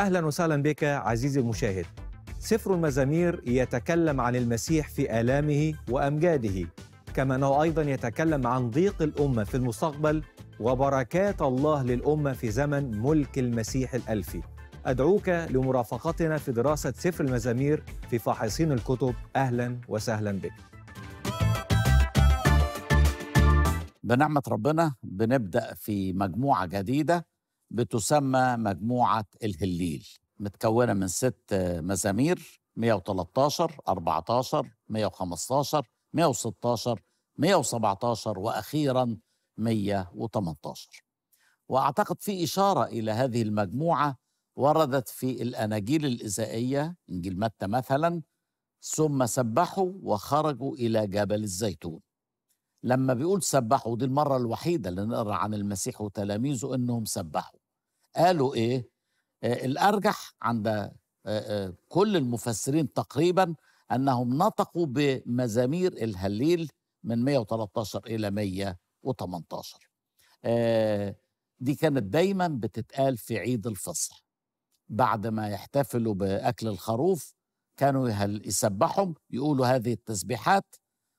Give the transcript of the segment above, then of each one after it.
أهلا وسهلا بك عزيزي المشاهد سفر المزامير يتكلم عن المسيح في آلامه وأمجاده كما أنه أيضا يتكلم عن ضيق الأمة في المستقبل وبركات الله للأمة في زمن ملك المسيح الألفي أدعوك لمرافقتنا في دراسة سفر المزامير في فاحصين الكتب أهلا وسهلا بك بنعمة ربنا بنبدأ في مجموعة جديدة بتسمى مجموعة الهليل متكونة من ست مزامير 113 14 115 116 117 وأخيرا 118 وأعتقد في إشارة إلى هذه المجموعة وردت في الأناجيل الإزائية إنجيل متى مثلا ثم سبحوا وخرجوا إلى جبل الزيتون لما بيقول سبحوا دي المرة الوحيدة اللي نقرأ عن المسيح وتلاميذه إنهم سبحوا قالوا ايه آه، الارجح عند آه، آه، كل المفسرين تقريبا انهم نطقوا بمزامير الهليل من 113 الى 118 دي كانت دايما بتتقال في عيد الفصح بعد ما يحتفلوا باكل الخروف كانوا يسبحهم يقولوا هذه التسبيحات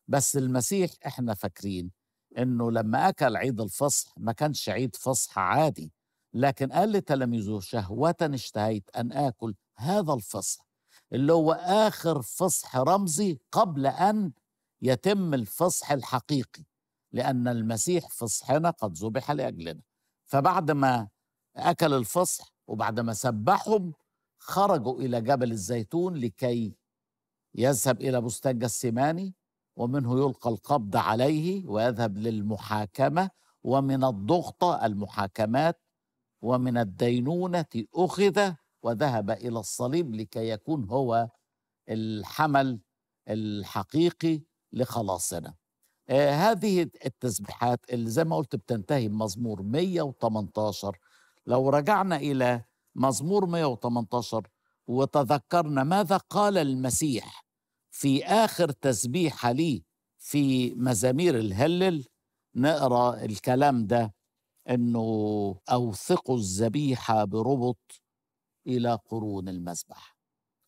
بس المسيح احنا فاكرين انه لما اكل عيد الفصح ما كانش عيد فصح عادي لكن قال لتلاميذه شهوة اشتهيت أن آكل هذا الفصح اللي هو آخر فصح رمزي قبل أن يتم الفصح الحقيقي لأن المسيح فصحنا قد ذبح لأجلنا فبعد ما أكل الفصح وبعد ما سبحهم خرجوا إلى جبل الزيتون لكي يذهب إلى بستان جسماني ومنه يلقى القبض عليه ويذهب للمحاكمة ومن الضغطة المحاكمات ومن الدينونة أخذ وذهب إلى الصليب لكي يكون هو الحمل الحقيقي لخلاصنا آه هذه التسبيحات اللي زي ما قلت بتنتهي بمزمور 118 لو رجعنا إلى مزمور 118 وتذكرنا ماذا قال المسيح في آخر تسبيحة لي في مزامير الهلل نقرأ الكلام ده انه اوثقوا الذبيحه بربط الى قرون المذبح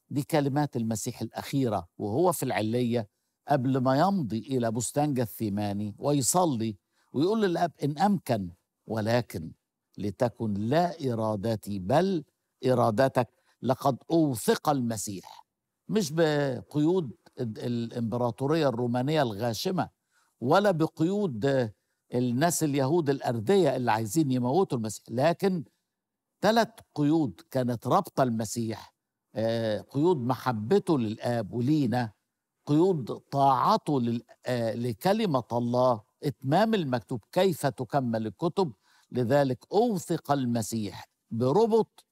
دي كلمات المسيح الاخيره وهو في العليه قبل ما يمضي الى بستان جثيماني ويصلي ويقول للاب ان امكن ولكن لتكن لا ارادتي بل ارادتك لقد اوثق المسيح مش بقيود الامبراطوريه الرومانيه الغاشمه ولا بقيود الناس اليهود الأردية اللي عايزين يموتوا المسيح لكن ثلاث قيود كانت رابطة المسيح آه، قيود محبته للآب ولينا قيود طاعته آه، لكلمة الله إتمام المكتوب كيف تكمل الكتب لذلك أوثق المسيح بربط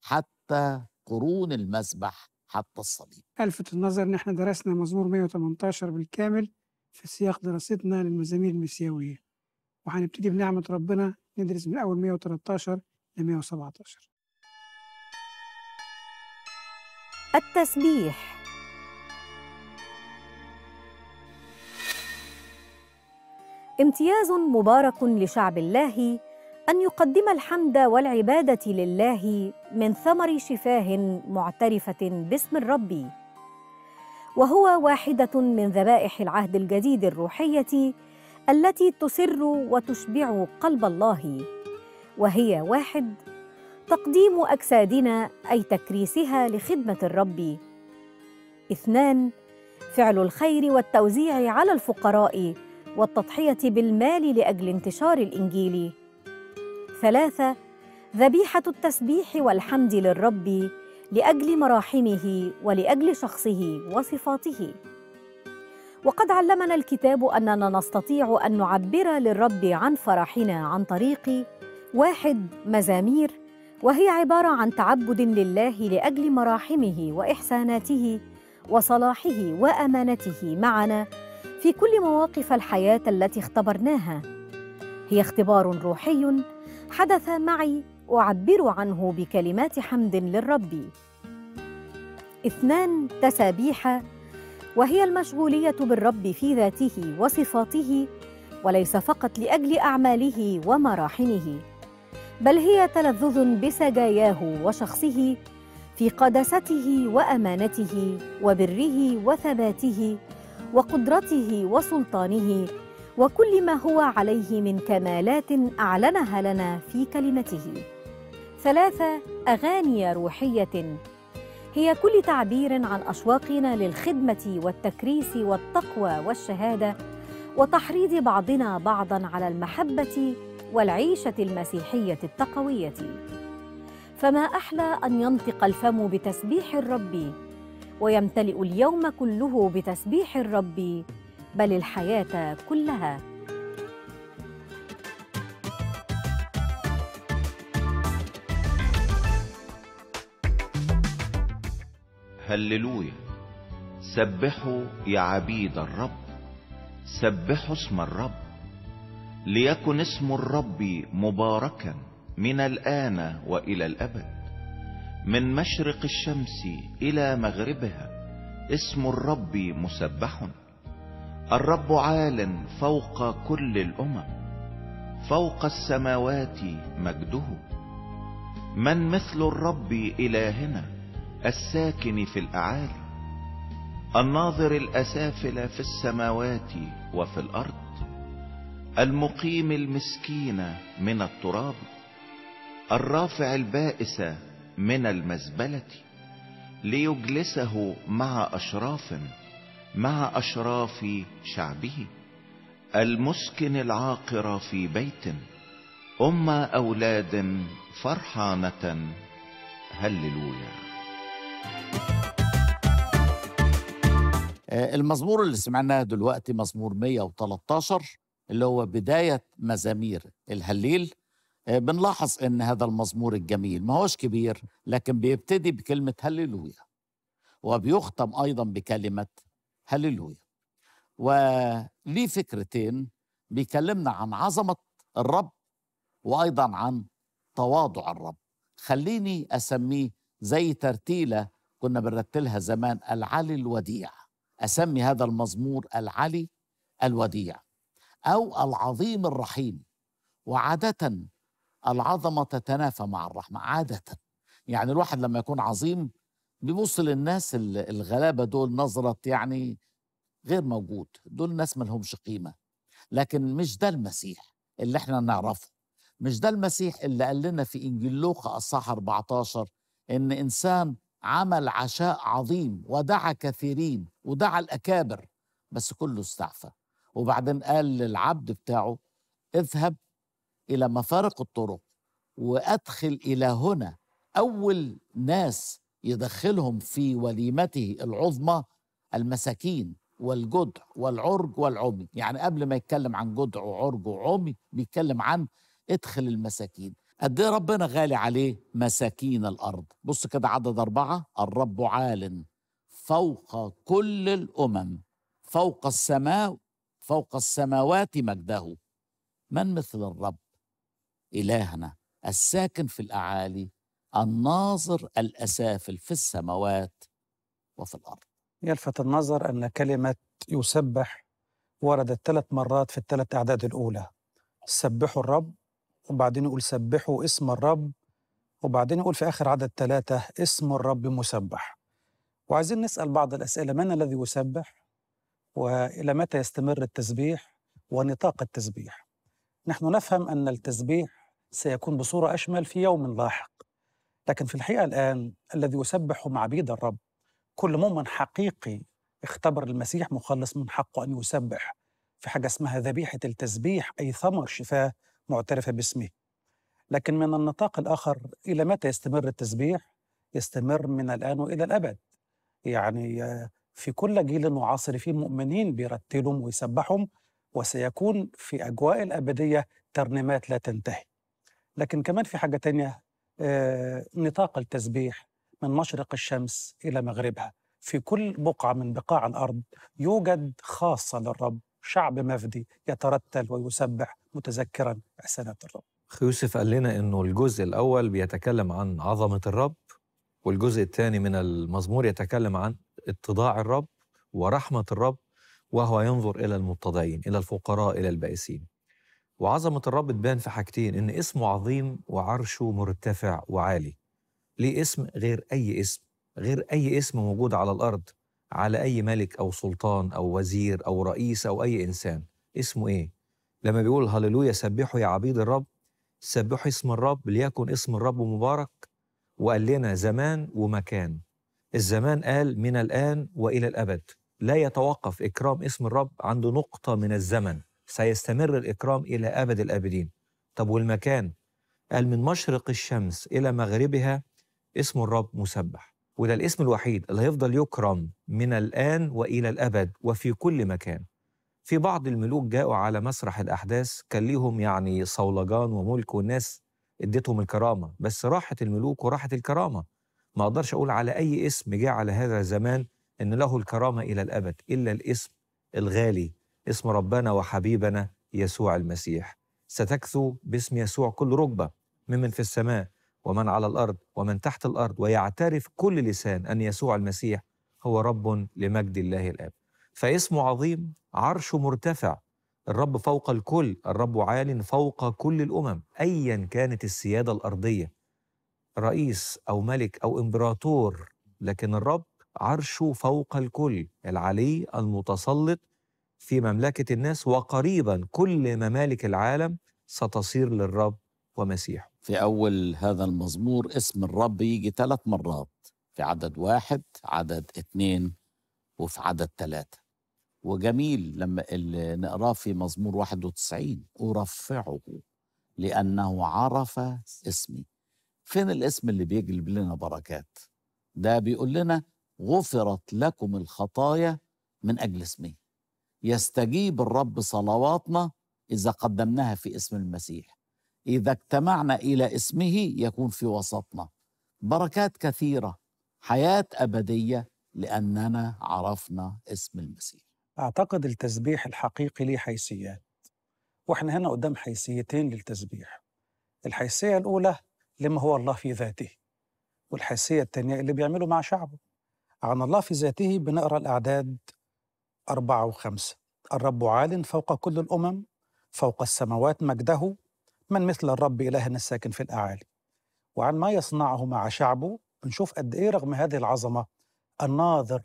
حتى قرون المسبح حتى الصليب ألفت النظر أن احنا درسنا مزمور 118 بالكامل في سياق دراستنا للمزامير المسيوية وهنبتدي بنعمة ربنا ندرس من أول 113 ل 117 التسبيح امتياز مبارك لشعب الله ان يقدم الحمد والعباده لله من ثمر شفاه معترفه باسم الرب وهو واحده من ذبائح العهد الجديد الروحيه التي تسر وتشبع قلب الله وهي واحد تقديم اجسادنا اي تكريسها لخدمه الرب اثنان فعل الخير والتوزيع على الفقراء والتضحيه بالمال لاجل انتشار الانجيل ثلاثه ذبيحه التسبيح والحمد للرب لاجل مراحمه ولاجل شخصه وصفاته وقد علمنا الكتاب اننا نستطيع ان نعبر للرب عن فرحنا عن طريق واحد مزامير وهي عباره عن تعبد لله لاجل مراحمه واحساناته وصلاحه وامانته معنا في كل مواقف الحياه التي اختبرناها هي اختبار روحي حدث معي اعبر عنه بكلمات حمد للرب اثنان تسابيح وهي المشغوليه بالرب في ذاته وصفاته وليس فقط لاجل اعماله ومراحمه بل هي تلذذ بسجاياه وشخصه في قداسته وامانته وبره وثباته وقدرته وسلطانه وكل ما هو عليه من كمالات اعلنها لنا في كلمته ثلاثه اغاني روحيه هي كل تعبير عن أشواقنا للخدمة والتكريس والتقوى والشهادة وتحريض بعضنا بعضا على المحبة والعيشة المسيحية التقوية فما أحلى أن ينطق الفم بتسبيح الرب ويمتلئ اليوم كله بتسبيح الرب بل الحياة كلها هللويا سبحوا يا عبيد الرب سبحوا اسم الرب ليكن اسم الرب مباركا من الآن وإلى الأبد من مشرق الشمس إلى مغربها اسم الرب مسبح الرب عال فوق كل الأمم فوق السماوات مجده من مثل الرب إلهنا الساكن في الأعالي الناظر الأسافل في السماوات وفي الأرض المقيم المسكين من التراب الرافع البائس من المزبلة ليجلسه مع أشراف مع أشراف شعبه المسكن العاقر في بيت أم أولاد فرحانة هللويا آه، المزمور اللي سمعناه دلوقتي مزمور 113 اللي هو بداية مزامير الهليل آه، بنلاحظ ان هذا المزمور الجميل ما هوش كبير لكن بيبتدي بكلمة هللويا وبيختم أيضا بكلمة هللويا وليه فكرتين بيكلمنا عن عظمة الرب وأيضا عن تواضع الرب خليني أسميه زي ترتيله كنا بنرتلها زمان العلي الوديع اسمي هذا المزمور العلي الوديع او العظيم الرحيم وعاده العظمه تتنافى مع الرحمه عاده يعني الواحد لما يكون عظيم بيبص للناس الغلابه دول نظره يعني غير موجود دول ناس ما لهمش قيمه لكن مش ده المسيح اللي احنا نعرفه مش ده المسيح اللي قال لنا في انجيل لوقا اصحاح 14 ان انسان عمل عشاء عظيم ودعا كثيرين ودعا الاكابر بس كله استعفى وبعدين قال للعبد بتاعه اذهب الى مفارق الطرق وادخل الى هنا اول ناس يدخلهم في وليمته العظمى المساكين والجدع والعرج والعمي يعني قبل ما يتكلم عن جدع وعرج وعمي بيتكلم عن ادخل المساكين قد ايه ربنا غالي عليه مساكين الارض بص كده عدد اربعه الرب عال فوق كل الامم فوق السماء فوق السماوات مجده من مثل الرب الهنا الساكن في الاعالي الناظر الاسافل في السماوات وفي الارض يلفت النظر ان كلمه يسبح وردت ثلاث مرات في الثلاث اعداد الاولى سبحوا الرب وبعدين يقول سبحوا اسم الرب وبعدين يقول في آخر عدد ثلاثة اسم الرب مسبح وعايزين نسأل بعض الأسئلة من الذي يسبح وإلى متى يستمر التسبيح ونطاق التسبيح نحن نفهم أن التسبيح سيكون بصورة أشمل في يوم لاحق لكن في الحقيقة الآن الذي يسبح هم عبيد الرب كل مؤمن حقيقي اختبر المسيح مخلص من حقه أن يسبح في حاجة اسمها ذبيحة التسبيح أي ثمر شفاه معترفة باسمه لكن من النطاق الآخر إلى متى يستمر التسبيح؟ يستمر من الآن وإلى الأبد يعني آه، في كل جيل وعاصر في مؤمنين بيرتلهم ويسبحهم وسيكون في أجواء الأبدية ترنيمات لا تنتهي لكن كمان في حاجة تانية آه، نطاق التسبيح من مشرق الشمس إلى مغربها في كل بقعة من بقاع الأرض يوجد خاصة للرب شعب مفدي يترتل ويسبح متذكرا إحسانات الرب أخي يوسف قال لنا أنه الجزء الأول بيتكلم عن عظمة الرب والجزء الثاني من المزمور يتكلم عن اتضاع الرب ورحمة الرب وهو ينظر إلى المتضعين إلى الفقراء إلى البائسين وعظمة الرب تبان في حاجتين إن اسمه عظيم وعرشه مرتفع وعالي ليه اسم غير أي اسم غير أي اسم موجود على الأرض على أي ملك أو سلطان أو وزير أو رئيس أو أي إنسان اسمه إيه؟ لما بيقول هللويا سبحوا يا عبيد الرب سبحوا اسم الرب ليكن اسم الرب مبارك وقال لنا زمان ومكان الزمان قال من الآن وإلى الأبد لا يتوقف إكرام اسم الرب عند نقطة من الزمن سيستمر الإكرام إلى أبد الآبدين طب والمكان قال من مشرق الشمس إلى مغربها اسم الرب مسبح وده الاسم الوحيد اللي هيفضل يكرم من الآن وإلى الأبد وفي كل مكان في بعض الملوك جاءوا على مسرح الأحداث كان ليهم يعني صولجان وملك والناس اديتهم الكرامة بس راحت الملوك وراحت الكرامة ما أقدرش أقول على أي اسم جاء على هذا الزمان إن له الكرامة إلى الأبد إلا الاسم الغالي اسم ربنا وحبيبنا يسوع المسيح ستكثو باسم يسوع كل ركبة ممن في السماء ومن على الارض ومن تحت الارض ويعترف كل لسان ان يسوع المسيح هو رب لمجد الله الاب. فاسمه عظيم عرشه مرتفع الرب فوق الكل، الرب عال فوق كل الامم ايا كانت السياده الارضيه. رئيس او ملك او امبراطور لكن الرب عرشه فوق الكل العلي المتسلط في مملكه الناس وقريبا كل ممالك العالم ستصير للرب ومسيحه. في أول هذا المزمور اسم الرب يجي ثلاث مرات في عدد واحد عدد اثنين وفي عدد ثلاثة وجميل لما اللي نقراه في مزمور 91 أرفعه لأنه عرف اسمي فين الاسم اللي بيجلب لنا بركات ده بيقول لنا غفرت لكم الخطايا من أجل اسمي يستجيب الرب صلواتنا إذا قدمناها في اسم المسيح إذا اجتمعنا إلى اسمه يكون في وسطنا بركات كثيرة حياة أبدية لأننا عرفنا اسم المسيح أعتقد التسبيح الحقيقي ليه حيثيات وإحنا هنا قدام حيثيتين للتسبيح الحيثية الأولى لما هو الله في ذاته والحيثية الثانية اللي بيعمله مع شعبه عن الله في ذاته بنقرأ الأعداد أربعة وخمسة الرب عال فوق كل الأمم فوق السماوات مجده من مثل الرب إلهنا الساكن في الأعالي وعن ما يصنعه مع شعبه بنشوف قد إيه رغم هذه العظمة الناظر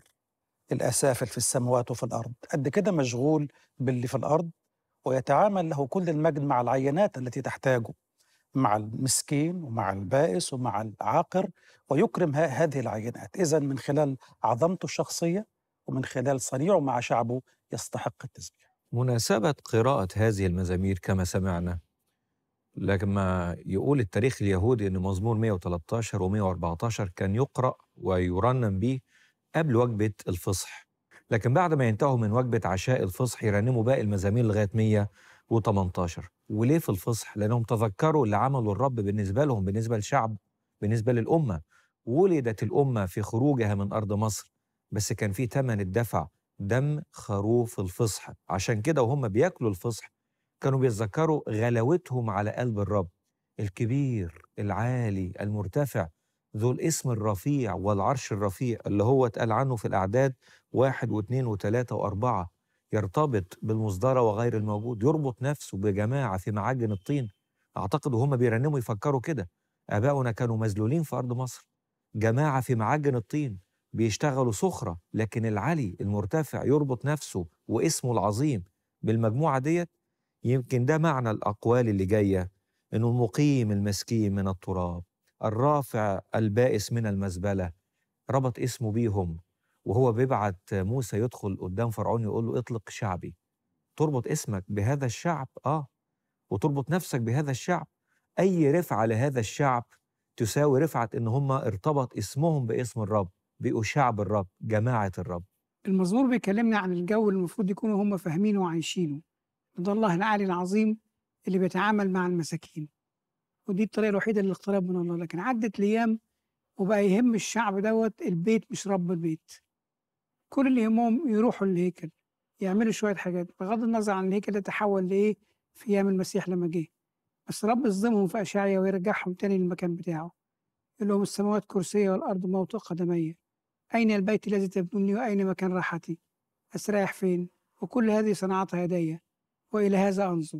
الأسافل في السماوات وفي الأرض قد كده مشغول باللي في الأرض ويتعامل له كل المجد مع العينات التي تحتاجه مع المسكين ومع البائس ومع العاقر ويكرم هذه العينات إذا من خلال عظمته الشخصية ومن خلال صنيعه مع شعبه يستحق التسبيح مناسبة قراءة هذه المزامير كما سمعنا لما يقول التاريخ اليهودي ان مزمور 113 و114 كان يقرا ويرنم به قبل وجبه الفصح لكن بعد ما ينتهوا من وجبه عشاء الفصح يرنموا باقي المزامير لغايه 118 وليه في الفصح لانهم تذكروا اللي عمله الرب بالنسبه لهم بالنسبه للشعب بالنسبه للامه ولدت الامه في خروجها من ارض مصر بس كان في ثمن الدفع دم خروف الفصح عشان كده وهم بياكلوا الفصح كانوا بيتذكروا غلاوتهم على قلب الرب الكبير العالي المرتفع ذو الاسم الرفيع والعرش الرفيع اللي هو اتقال عنه في الأعداد واحد واثنين وثلاثة وأربعة يرتبط بالمصدرة وغير الموجود يربط نفسه بجماعة في معجن الطين أعتقد هم بيرنموا يفكروا كده آباؤنا كانوا مذلولين في أرض مصر جماعة في معجن الطين بيشتغلوا سخرة لكن العلي المرتفع يربط نفسه واسمه العظيم بالمجموعة ديت يمكن ده معنى الأقوال اللي جاية إنه المقيم المسكين من التراب الرافع البائس من المزبلة ربط اسمه بيهم وهو بيبعت موسى يدخل قدام فرعون يقول له اطلق شعبي تربط اسمك بهذا الشعب آه وتربط نفسك بهذا الشعب أي رفعة لهذا الشعب تساوي رفعة إن هم ارتبط اسمهم باسم الرب بقوا شعب الرب جماعة الرب المزمور بيكلمنا عن الجو اللي المفروض يكونوا هم فاهمينه وعايشينه ده الله العالي العظيم اللي بيتعامل مع المساكين ودي الطريقه الوحيده للاقتراب من الله لكن عدت الايام وبقى يهم الشعب دوت البيت مش رب البيت كل اللي يهمهم يروحوا الهيكل يعملوا شويه حاجات بغض النظر عن الهيكل ده تحول لايه في ايام المسيح لما جه بس رب يصدمهم في اشعيا ويرجعهم تاني للمكان بتاعه يقول لهم السماوات كرسيه والارض موطئ قدمي اين البيت الذي تبنوني واين مكان راحتي استريح فين وكل هذه صنعتها يدي وإلى هذا أنظر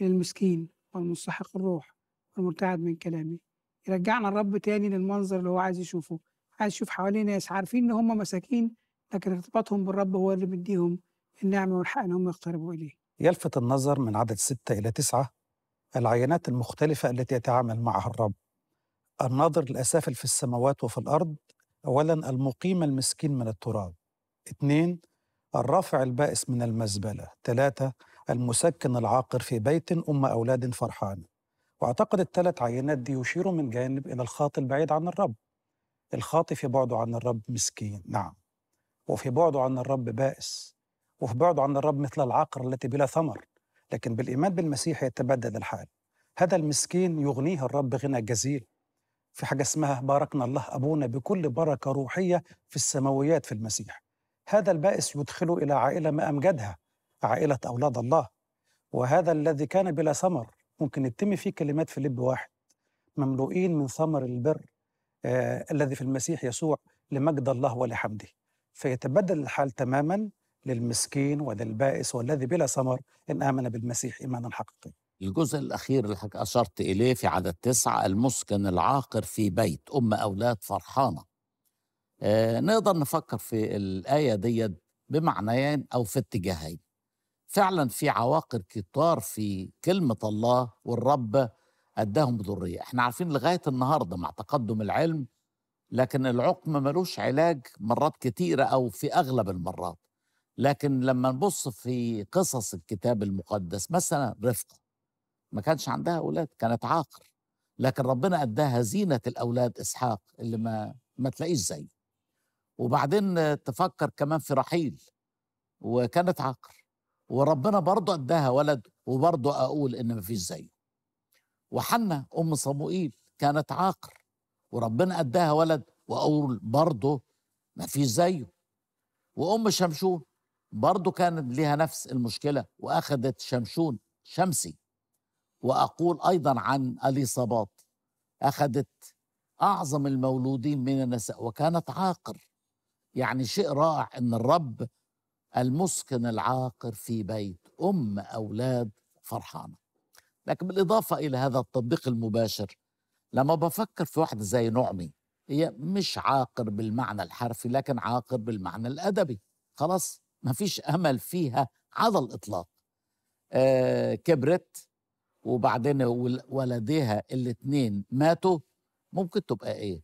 إلى المسكين والمستحق الروح والمرتعد من كلامي يرجعنا الرب تاني للمنظر اللي هو عايز يشوفه عايز يشوف حواليه ناس عارفين إن هم مساكين لكن ارتباطهم بالرب هو اللي بيديهم النعمة والحق إن هم يقتربوا إليه يلفت النظر من عدد ستة إلى تسعة العينات المختلفة التي يتعامل معها الرب الناظر الأسافل في السماوات وفي الأرض أولا المقيم المسكين من التراب اثنين الرافع البائس من المزبلة ثلاثة المسكن العاقر في بيت أم أولاد فرحان وأعتقد الثلاث عينات دي يشير من جانب إلى الخاطي البعيد عن الرب الخاطي في بعده عن الرب مسكين نعم وفي بعده عن الرب بائس وفي بعده عن الرب مثل العقر التي بلا ثمر لكن بالإيمان بالمسيح يتبدد الحال هذا المسكين يغنيه الرب غنى جزيل في حاجة اسمها باركنا الله أبونا بكل بركة روحية في السماويات في المسيح هذا البائس يدخل إلى عائلة ما أمجدها عائلة أولاد الله وهذا الذي كان بلا ثمر ممكن يتم فيه كلمات في لب واحد مملوئين من ثمر البر آه الذي في المسيح يسوع لمجد الله ولحمده فيتبدل الحال تماما للمسكين وللبائس والذي بلا ثمر إن آمن بالمسيح إيمانا حقيقيا الجزء الأخير اللي حضرتك أشرت إليه في عدد تسعة المسكن العاقر في بيت أم أولاد فرحانة آه، نقدر نفكر في الآية ديت بمعنيين أو في اتجاهين فعلا في عواقر كتار في كلمة الله والرب أداهم بذرية احنا عارفين لغاية النهاردة مع تقدم العلم لكن العقم ملوش علاج مرات كتيرة أو في أغلب المرات لكن لما نبص في قصص الكتاب المقدس مثلا رفقة ما كانش عندها أولاد كانت عاقر لكن ربنا أداها زينة الأولاد إسحاق اللي ما, ما تلاقيش زيه وبعدين تفكر كمان في رحيل وكانت عقر وربنا برضه اداها ولد وبرضه اقول ان مفيش زيه وحنا ام صموئيل كانت عاقر وربنا اداها ولد واقول برضه مفيش زيه وام شمشون برضه كانت ليها نفس المشكله واخذت شمشون شمسي واقول ايضا عن اليصابات اخذت اعظم المولودين من النساء وكانت عاقر يعني شيء رائع ان الرب المسكن العاقر في بيت ام اولاد فرحانه لكن بالاضافه الى هذا التطبيق المباشر لما بفكر في واحده زي نعمي هي مش عاقر بالمعنى الحرفي لكن عاقر بالمعنى الادبي خلاص ما فيش امل فيها على الاطلاق آه كبرت وبعدين ولديها الاثنين ماتوا ممكن تبقى ايه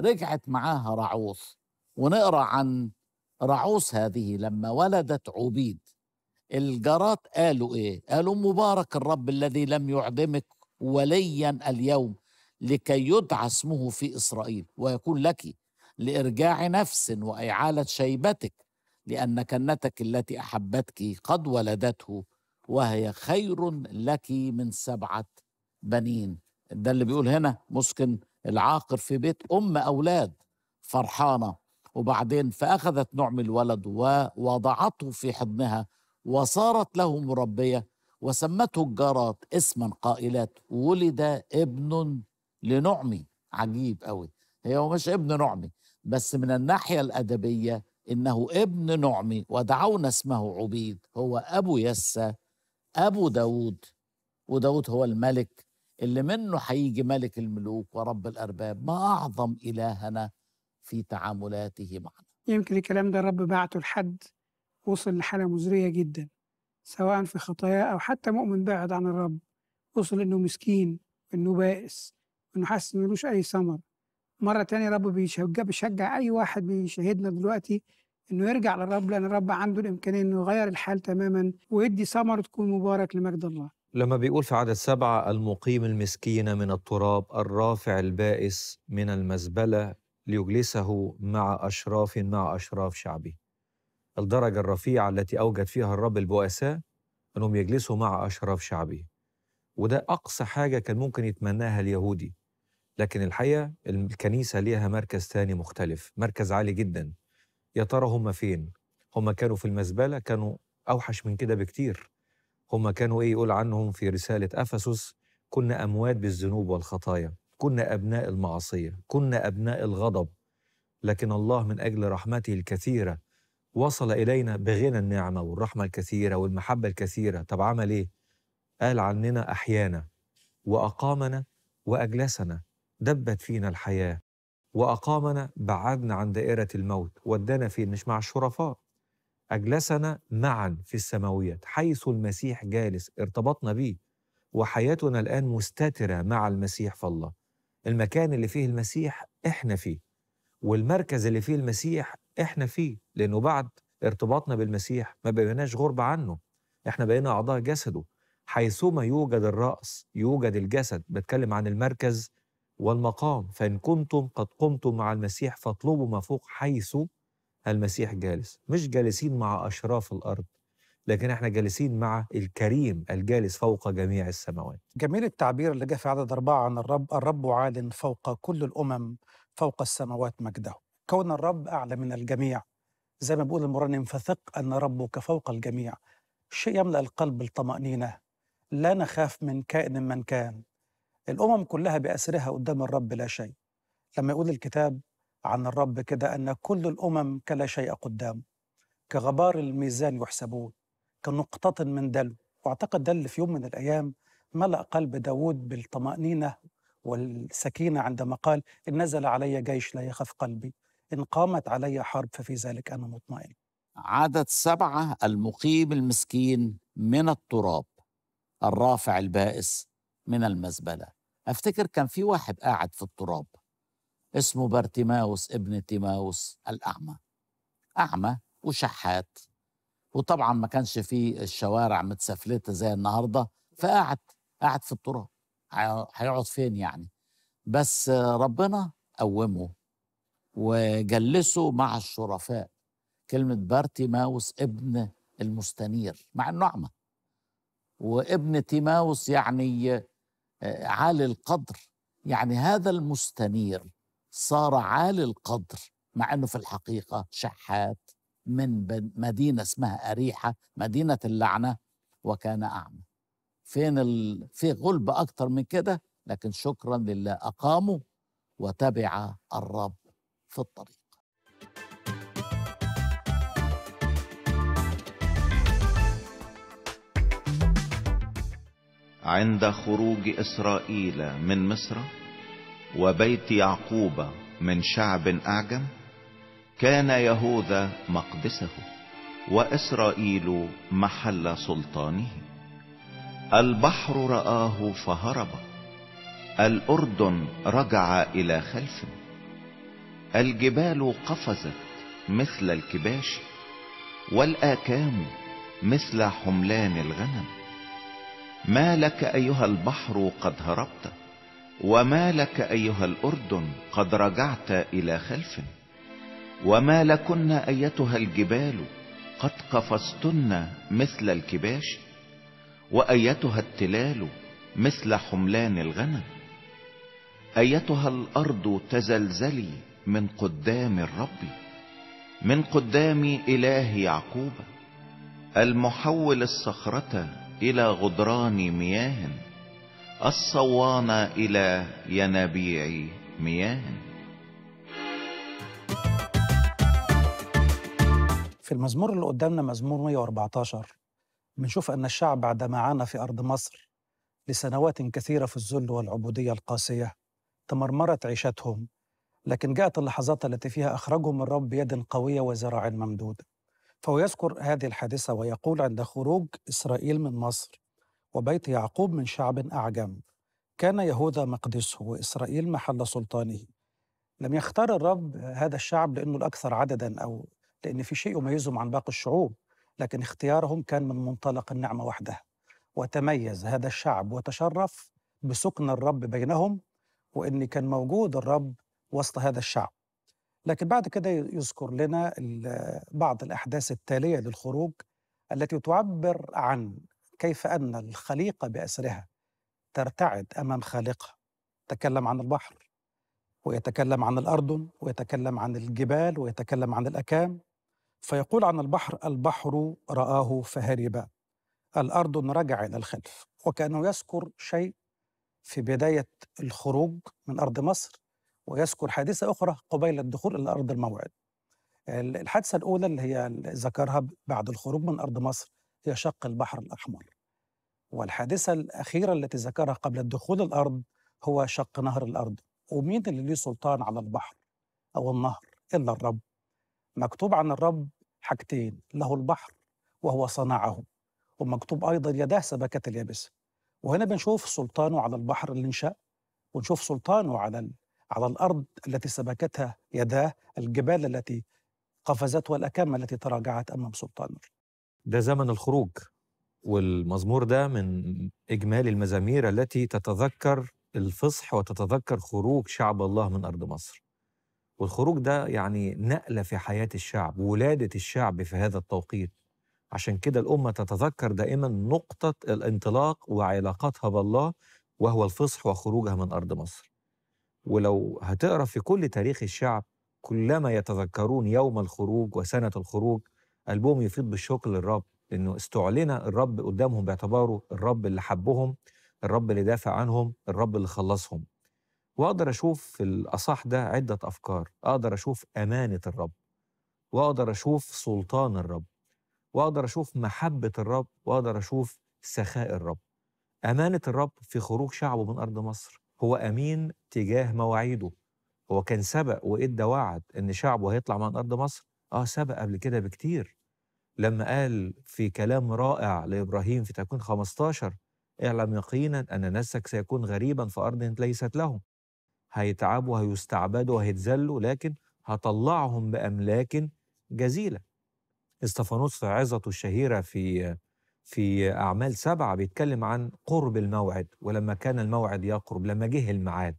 رجعت معاها رعوث ونقرا عن رعوس هذه لما ولدت عبيد الجارات قالوا ايه؟ قالوا مبارك الرب الذي لم يعدمك وليا اليوم لكي يدعى اسمه في اسرائيل ويكون لك لارجاع نفس واعاله شيبتك لان كنتك التي احبتك قد ولدته وهي خير لك من سبعه بنين ده اللي بيقول هنا مسكن العاقر في بيت ام اولاد فرحانه وبعدين فأخذت نعم الولد ووضعته في حضنها وصارت له مربية وسمته الجارات اسما قائلات ولد ابن لنعمي عجيب قوي هي هو مش ابن نعمي بس من الناحية الأدبية إنه ابن نعمي ودعونا اسمه عبيد هو أبو يسى أبو داود وداود هو الملك اللي منه هيجي ملك الملوك ورب الأرباب ما أعظم إلهنا في تعاملاته معنا يمكن الكلام ده الرب بعته لحد وصل لحالة مزرية جدا سواء في خطاياه أو حتى مؤمن بعد عن الرب وصل إنه مسكين وإنه بائس وإنه حاسس إنه ملوش أي ثمر مرة تانية الرب بيشجع, بيشجع أي واحد بيشاهدنا دلوقتي إنه يرجع للرب لأن الرب عنده الإمكانية إنه يغير الحال تماما ويدي ثمر تكون مبارك لمجد الله لما بيقول في عدد سبعة المقيم المسكين من التراب الرافع البائس من المزبلة ليجلسه مع أشراف مع أشراف شعبه الدرجة الرفيعة التي أوجد فيها الرب البؤساء أنهم يجلسوا مع أشراف شعبه وده أقصى حاجة كان ممكن يتمناها اليهودي لكن الحقيقة الكنيسة ليها مركز تاني مختلف مركز عالي جدا يا ترى هم فين؟ هم كانوا في المزبلة كانوا أوحش من كده بكتير هم كانوا إيه يقول عنهم في رسالة أفسس كنا أموات بالذنوب والخطايا كنا ابناء المعصيه كنا ابناء الغضب لكن الله من اجل رحمته الكثيره وصل الينا بغنى النعمه والرحمه الكثيره والمحبه الكثيره طب عمل ايه قال عننا احيانا واقامنا واجلسنا دبت فينا الحياه واقامنا بعدنا عن دائره الموت ودنا في مش مع الشرفاء اجلسنا معا في السماويات حيث المسيح جالس ارتبطنا به وحياتنا الان مستتره مع المسيح في الله المكان اللي فيه المسيح احنا فيه والمركز اللي فيه المسيح احنا فيه لانه بعد ارتباطنا بالمسيح ما بقيناش غربة عنه احنا بقينا اعضاء جسده حيثما يوجد الراس يوجد الجسد بتكلم عن المركز والمقام فان كنتم قد قمتم مع المسيح فاطلبوا ما فوق حيث المسيح جالس مش جالسين مع اشراف الارض لكن احنا جالسين مع الكريم الجالس فوق جميع السماوات جميل التعبير اللي جاء في عدد أربعة عن الرب الرب عال فوق كل الأمم فوق السماوات مجده كون الرب أعلى من الجميع زي ما بيقول المرنم فثق أن ربك فوق الجميع شيء يملأ القلب بالطمأنينة لا نخاف من كائن من كان الأمم كلها بأسرها قدام الرب لا شيء لما يقول الكتاب عن الرب كده أن كل الأمم كلا شيء قدام كغبار الميزان يحسبون كنقطة من دلو وأعتقد ده اللي في يوم من الأيام ملأ قلب داود بالطمأنينة والسكينة عندما قال إن نزل علي جيش لا يخف قلبي إن قامت علي حرب ففي ذلك أنا مطمئن عدد سبعة المقيم المسكين من التراب الرافع البائس من المزبلة أفتكر كان في واحد قاعد في التراب اسمه بارتيماوس ابن تيماوس الأعمى أعمى وشحات وطبعا ما كانش في الشوارع متسفلته زي النهارده فقعد قعد في التراب هيقعد فين يعني بس ربنا قومه وجلسه مع الشرفاء كلمة بارتيماوس ابن المستنير مع النعمة وابن تيماوس يعني آه، عالي القدر يعني هذا المستنير صار عالي القدر مع انه في الحقيقة شحات من مدينة اسمها أريحة مدينة اللعنة وكان أعمى فين ال... في غلب أكتر من كده لكن شكرا لله أقاموا وتبع الرب في الطريق عند خروج إسرائيل من مصر وبيت يعقوب من شعب أعجم كان يهوذا مقدسه وإسرائيل محل سلطانه البحر رآه فهرب الأردن رجع إلى خلف الجبال قفزت مثل الكباش والآكام مثل حملان الغنم ما لك أيها البحر قد هربت وما لك أيها الأردن قد رجعت إلى خلف وما لكن ايتها الجبال قد قفزتن مثل الكباش وايتها التلال مثل حملان الغنم ايتها الارض تزلزلي من قدام الرب من قدام اله يعقوب المحول الصخرة الى غدران مياه الصوان الى ينابيع مياه في المزمور اللي قدامنا مزمور 114 بنشوف أن الشعب ما عانى في أرض مصر لسنوات كثيرة في الذل والعبودية القاسية تمرمرت عيشتهم لكن جاءت اللحظات التي فيها أخرجهم الرب بيد قوية وذراع ممدودة فهو يذكر هذه الحادثة ويقول عند خروج إسرائيل من مصر وبيت يعقوب من شعب أعجم كان يهوذا مقدسه وإسرائيل محل سلطانه لم يختار الرب هذا الشعب لأنه الأكثر عددا أو لأن في شيء يميزهم عن باقي الشعوب لكن اختيارهم كان من منطلق النعمة وحدها وتميز هذا الشعب وتشرف بسكن الرب بينهم وإن كان موجود الرب وسط هذا الشعب لكن بعد كده يذكر لنا بعض الأحداث التالية للخروج التي تعبر عن كيف أن الخليقة بأسرها ترتعد أمام خالقها تكلم عن البحر ويتكلم عن الأردن ويتكلم عن الجبال ويتكلم عن الأكام فيقول عن البحر البحر رآه فهرب الأرض رجع إلى الخلف وكأنه يذكر شيء في بداية الخروج من أرض مصر ويذكر حادثة أخرى قبيل الدخول إلى أرض الموعد الحادثة الأولى اللي هي ذكرها بعد الخروج من أرض مصر هي شق البحر الأحمر والحادثة الأخيرة التي ذكرها قبل الدخول الأرض هو شق نهر الأرض ومين اللي ليه سلطان على البحر أو النهر إلا الرب مكتوب عن الرب حاجتين له البحر وهو صنعه ومكتوب أيضا يداه سبكت اليابسة وهنا بنشوف سلطانه على البحر اللي انشأ ونشوف سلطانه على على الأرض التي سبكتها يداه الجبال التي قفزت والأكام التي تراجعت أمام سلطانه ده زمن الخروج والمزمور ده من إجمالي المزامير التي تتذكر الفصح وتتذكر خروج شعب الله من أرض مصر والخروج ده يعني نقلة في حياة الشعب ولادة الشعب في هذا التوقيت عشان كده الأمة تتذكر دائما نقطة الانطلاق وعلاقتها بالله وهو الفصح وخروجها من أرض مصر ولو هتقرأ في كل تاريخ الشعب كلما يتذكرون يوم الخروج وسنة الخروج قلبهم يفيض بالشكر للرب لأنه استعلن الرب قدامهم باعتباره الرب اللي حبهم الرب اللي دافع عنهم الرب اللي خلصهم واقدر اشوف في الاصح ده عده افكار اقدر اشوف امانه الرب واقدر اشوف سلطان الرب واقدر اشوف محبه الرب واقدر اشوف سخاء الرب امانه الرب في خروج شعبه من ارض مصر هو امين تجاه مواعيده هو كان سبق وادى وعد ان شعبه هيطلع من ارض مصر اه سبق قبل كده بكتير لما قال في كلام رائع لابراهيم في تكوين 15 اعلم يقينا ان نسك سيكون غريبا في ارض ليست لهم هيتعبوا وهيستعبدوا وهيتذلوا لكن هطلعهم بأملاك جزيلة استفانوس في عظته الشهيرة في في أعمال سبعة بيتكلم عن قرب الموعد ولما كان الموعد يقرب لما جه الميعاد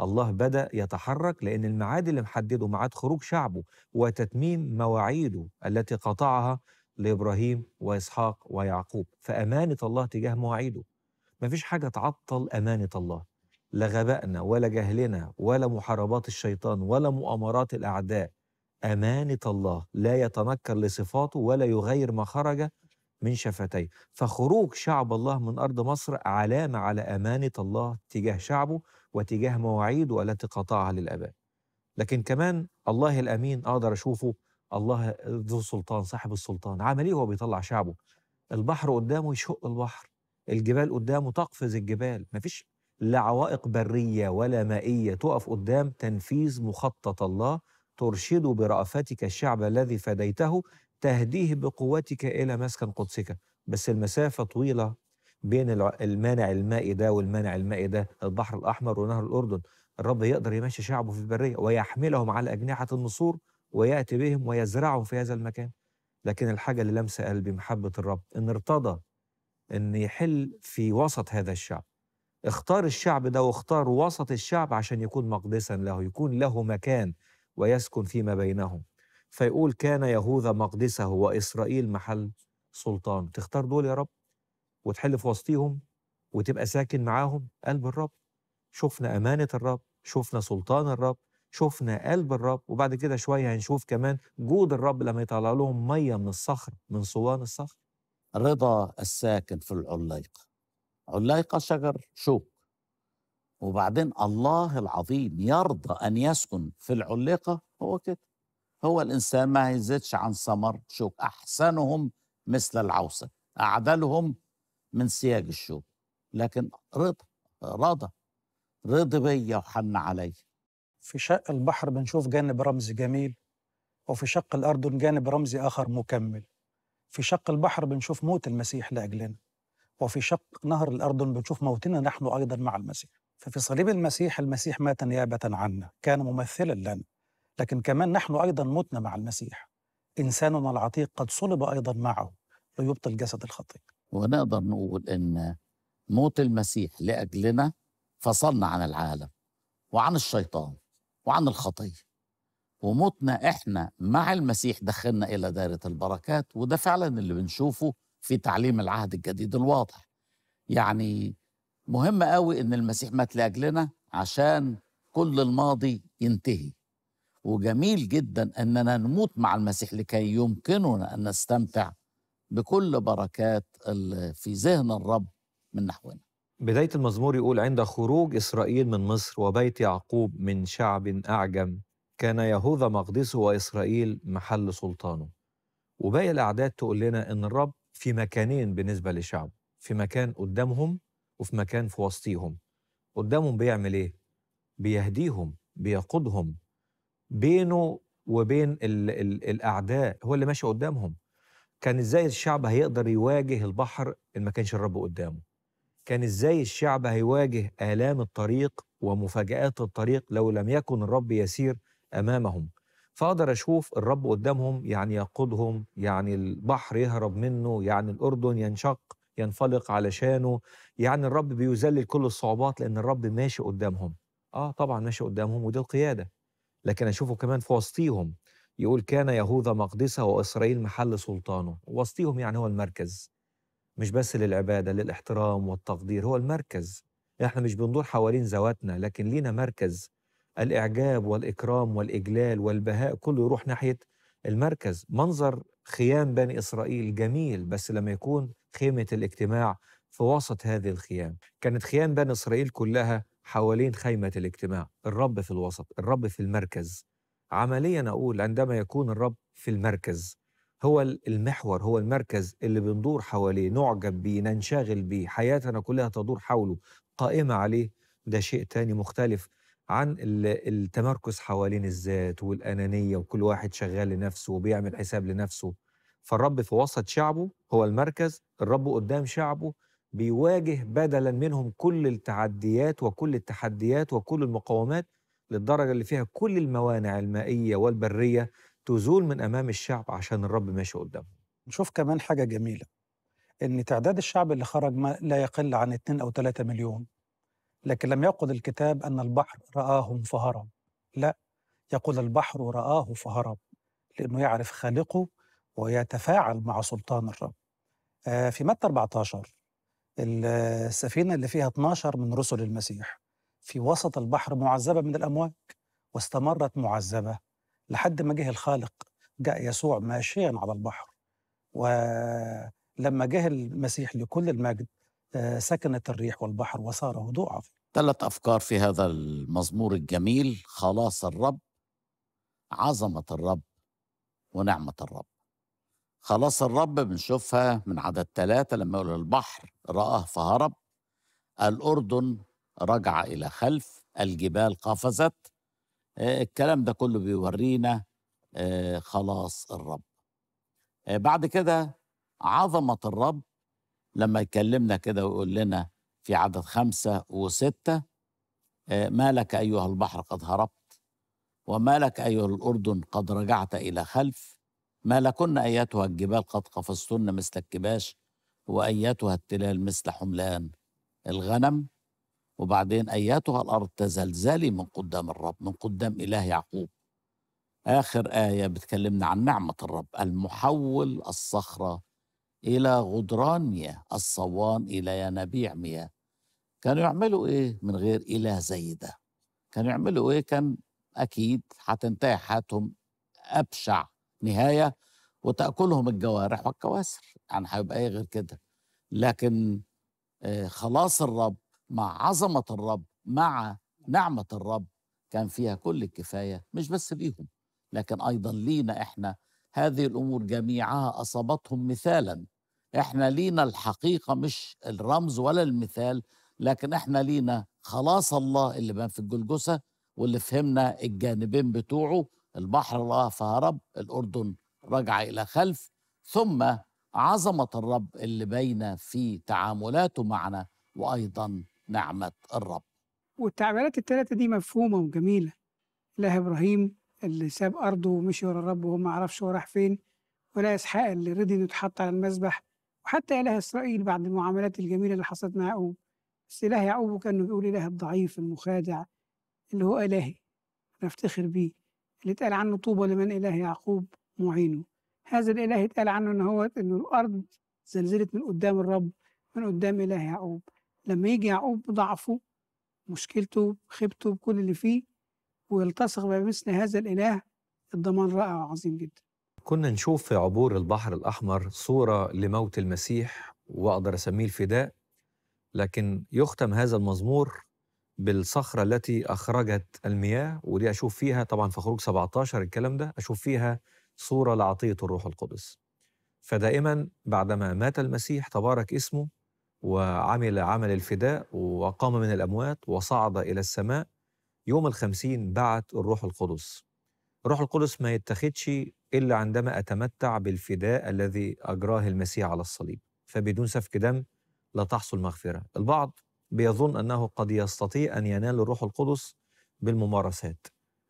الله بدأ يتحرك لأن الميعاد اللي محدده ميعاد خروج شعبه وتتميم مواعيده التي قطعها لإبراهيم وإسحاق ويعقوب فأمانة الله تجاه مواعيده مفيش حاجة تعطل أمانة الله لا غبائنا ولا جهلنا ولا محاربات الشيطان ولا مؤامرات الأعداء أمانة الله لا يتنكر لصفاته ولا يغير ما خرج من شفتيه فخروج شعب الله من أرض مصر علامة على أمانة الله تجاه شعبه وتجاه مواعيده التي قطعها للآباء لكن كمان الله الأمين أقدر أشوفه الله ذو سلطان صاحب السلطان عمل إيه هو بيطلع شعبه البحر قدامه يشق البحر الجبال قدامه تقفز الجبال مفيش لا عوائق بريه ولا مائيه تقف قدام تنفيذ مخطط الله ترشد برأفتك الشعب الذي فديته تهديه بقوتك إلى مسكن قدسك بس المسافة طويلة بين المانع المائي ده والمانع المائي ده البحر الأحمر ونهر الأردن الرب يقدر يمشي شعبه في البرية ويحملهم على أجنحة النسور ويأتي بهم ويزرعهم في هذا المكان لكن الحاجة اللي لمسة قلبي محبة الرب إن ارتضى إن يحل في وسط هذا الشعب اختار الشعب ده واختار وسط الشعب عشان يكون مقدسا له يكون له مكان ويسكن فيما بينهم فيقول كان يهوذا مقدسه وإسرائيل محل سلطان تختار دول يا رب وتحل في وسطيهم وتبقى ساكن معاهم قلب الرب شفنا أمانة الرب شفنا سلطان الرب شفنا قلب الرب وبعد كده شوية هنشوف كمان جود الرب لما يطلع لهم مية من الصخر من صوان الصخر رضا الساكن في العليق علايق شجر شوك وبعدين الله العظيم يرضى أن يسكن في العلقة هو كده هو الإنسان ما يزيدش عن ثمر شوك أحسنهم مثل العوسة أعدلهم من سياج الشوك لكن رضا رضا رضي بيا وحن علي في شق البحر بنشوف جانب رمزي جميل وفي شق الأردن جانب رمزي آخر مكمل في شق البحر بنشوف موت المسيح لأجلنا وفي شق نهر الأردن بنشوف موتنا نحن أيضا مع المسيح ففي صليب المسيح المسيح مات نيابة عنا كان ممثلا لنا لكن كمان نحن أيضا متنا مع المسيح إنساننا العتيق قد صلب أيضا معه ليبطل جسد الخطية ونقدر نقول إن موت المسيح لأجلنا فصلنا عن العالم وعن الشيطان وعن الخطية وموتنا إحنا مع المسيح دخلنا إلى دائرة البركات وده فعلا اللي بنشوفه في تعليم العهد الجديد الواضح يعني مهم قوي ان المسيح مات لاجلنا عشان كل الماضي ينتهي وجميل جدا اننا نموت مع المسيح لكي يمكننا ان نستمتع بكل بركات اللي في ذهن الرب من نحونا بداية المزمور يقول عند خروج إسرائيل من مصر وبيت يعقوب من شعب أعجم كان يهوذا مقدسه وإسرائيل محل سلطانه وباقي الأعداد تقول لنا إن الرب في مكانين بالنسبه للشعب في مكان قدامهم وفي مكان في وسطيهم قدامهم بيعمل ايه بيهديهم بيقودهم بينه وبين الـ الـ الاعداء هو اللي ماشي قدامهم كان ازاي الشعب هيقدر يواجه البحر ان ما كانش الرب قدامه كان ازاي الشعب هيواجه الام الطريق ومفاجات الطريق لو لم يكن الرب يسير امامهم فاقدر اشوف الرب قدامهم يعني يقودهم يعني البحر يهرب منه يعني الاردن ينشق ينفلق علشانه يعني الرب بيذلل كل الصعوبات لان الرب ماشي قدامهم اه طبعا ماشي قدامهم ودي القياده لكن اشوفه كمان في وسطيهم يقول كان يهوذا مقدسه واسرائيل محل سلطانه وسطيهم يعني هو المركز مش بس للعباده للاحترام والتقدير هو المركز احنا مش بندور حوالين ذواتنا لكن لينا مركز الاعجاب والاكرام والاجلال والبهاء كله يروح ناحيه المركز منظر خيام بني اسرائيل جميل بس لما يكون خيمه الاجتماع في وسط هذه الخيام كانت خيام بني اسرائيل كلها حوالين خيمه الاجتماع الرب في الوسط الرب في المركز عمليا اقول عندما يكون الرب في المركز هو المحور هو المركز اللي بندور حواليه نعجب بيه ننشغل بيه حياتنا كلها تدور حوله قائمه عليه ده شيء تاني مختلف عن التمركز حوالين الذات والأنانية وكل واحد شغال لنفسه وبيعمل حساب لنفسه فالرب في وسط شعبه هو المركز الرب قدام شعبه بيواجه بدلا منهم كل التعديات وكل التحديات وكل المقاومات للدرجة اللي فيها كل الموانع المائية والبرية تزول من أمام الشعب عشان الرب ماشي قدامه نشوف كمان حاجة جميلة إن تعداد الشعب اللي خرج ما لا يقل عن 2 أو 3 مليون لكن لم يقل الكتاب أن البحر رآهم فهرب لا يقول البحر رآه فهرب لأنه يعرف خالقه ويتفاعل مع سلطان الرب آه، في متى 14 السفينة اللي فيها 12 من رسل المسيح في وسط البحر معذبة من الأمواج واستمرت معذبة لحد ما جه الخالق جاء يسوع ماشيا على البحر ولما جه المسيح لكل المجد آه، سكنت الريح والبحر وصار هدوء عظيم ثلاث أفكار في هذا المزمور الجميل خلاص الرب عظمة الرب ونعمة الرب خلاص الرب بنشوفها من عدد ثلاثة لما يقول البحر رآه فهرب الأردن رجع إلى خلف الجبال قفزت آه، الكلام ده كله بيورينا آه، خلاص الرب بعد كده عظمة الرب لما يكلمنا كده ويقول لنا في عدد خمسة وستة آه، ما لك أيها البحر قد هربت وما لك أيها الأردن قد رجعت إلى خلف ما لكن أيتها الجبال قد قفزتن مثل الكباش وأيتها التلال مثل حملان الغنم وبعدين أيتها الأرض تزلزلي من قدام الرب من قدام إله يعقوب آخر آية بتكلمنا عن نعمة الرب المحول الصخرة إلى غدران مياه الصوان إلى ينابيع مياه كانوا يعملوا إيه من غير إله زي ده كانوا يعملوا إيه كان أكيد هتنتهي حياتهم أبشع نهاية وتأكلهم الجوارح والكواسر يعني هيبقى إيه غير كده لكن آه، خلاص الرب مع عظمة الرب مع نعمة الرب كان فيها كل الكفاية مش بس ليهم لكن أيضا لينا إحنا هذه الأمور جميعها أصابتهم مثالا احنا لينا الحقيقة مش الرمز ولا المثال لكن احنا لينا خلاص الله اللي بان في الجلجسة واللي فهمنا الجانبين بتوعه البحر الله فهرب الأردن رجع إلى خلف ثم عظمة الرب اللي باينة في تعاملاته معنا وأيضا نعمة الرب والتعبيرات الثلاثة دي مفهومة وجميلة إله إبراهيم اللي ساب أرضه ومشي ورا الرب وهو ما عرفش هو راح فين ولا إسحاق اللي رضي إنه يتحط على المذبح وحتى إله إسرائيل بعد المعاملات الجميلة اللي حصلت مع يعقوب بس إله يعقوب كان بيقول إله الضعيف المخادع اللي هو إلهي أنا بيه اللي اتقال عنه طوبى لمن إله يعقوب معينه هذا الإله اتقال عنه إن هو إن الأرض زلزلت من قدام الرب من قدام إله يعقوب لما يجي يعقوب بضعفه مشكلته خيبته بكل اللي فيه ويلتصق بمثل هذا الإله الضمان رائع وعظيم جدا كنا نشوف في عبور البحر الأحمر صورة لموت المسيح وأقدر أسميه الفداء لكن يختم هذا المزمور بالصخرة التي أخرجت المياه ودي أشوف فيها طبعا في خروج 17 الكلام ده أشوف فيها صورة لعطية الروح القدس فدائما بعدما مات المسيح تبارك اسمه وعمل عمل الفداء وقام من الأموات وصعد إلى السماء يوم الخمسين بعت الروح القدس الروح القدس ما يتخذش إلا عندما أتمتع بالفداء الذي أجراه المسيح على الصليب فبدون سفك دم لا تحصل مغفرة البعض بيظن أنه قد يستطيع أن ينال الروح القدس بالممارسات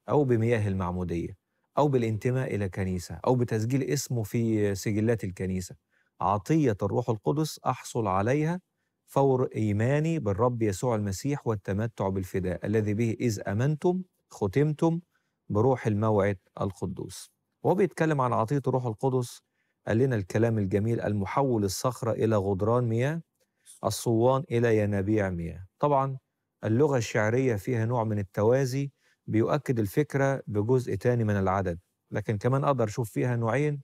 أو بمياه المعمودية أو بالانتماء إلى كنيسة أو بتسجيل اسمه في سجلات الكنيسة عطية الروح القدس أحصل عليها فور إيماني بالرب يسوع المسيح والتمتع بالفداء الذي به إذ أمنتم ختمتم بروح الموعد القدوس وهو بيتكلم عن عطية الروح القدس قال لنا الكلام الجميل المحول الصخرة إلى غدران مياه الصوان إلى ينابيع مياه طبعا اللغة الشعرية فيها نوع من التوازي بيؤكد الفكرة بجزء تاني من العدد لكن كمان أقدر أشوف فيها نوعين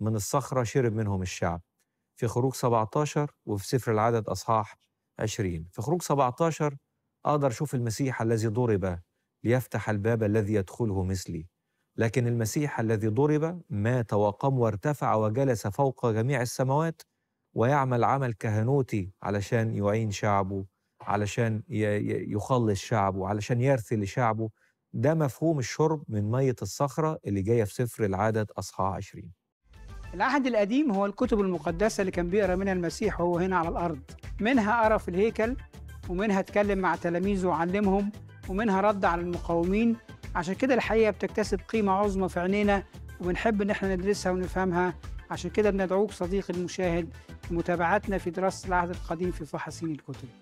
من الصخرة شرب منهم الشعب في خروج 17 وفي سفر العدد أصحاح 20 في خروج 17 أقدر أشوف المسيح الذي ضرب ليفتح الباب الذي يدخله مثلي لكن المسيح الذي ضرب مات وقام وارتفع وجلس فوق جميع السماوات ويعمل عمل كهنوتي علشان يعين شعبه علشان يخلص شعبه علشان يرثي لشعبه ده مفهوم الشرب من مية الصخرة اللي جاية في سفر العدد أصحاح 20 العهد القديم هو الكتب المقدسة اللي كان بيقرأ منها المسيح وهو هنا على الأرض منها قرأ في الهيكل ومنها اتكلم مع تلاميذه وعلمهم ومنها رد على المقاومين عشان كده الحقيقه بتكتسب قيمه عظمى في عينينا وبنحب ان احنا ندرسها ونفهمها عشان كده بندعوك صديقي المشاهد لمتابعتنا في دراسه العهد القديم في فحصين الكتب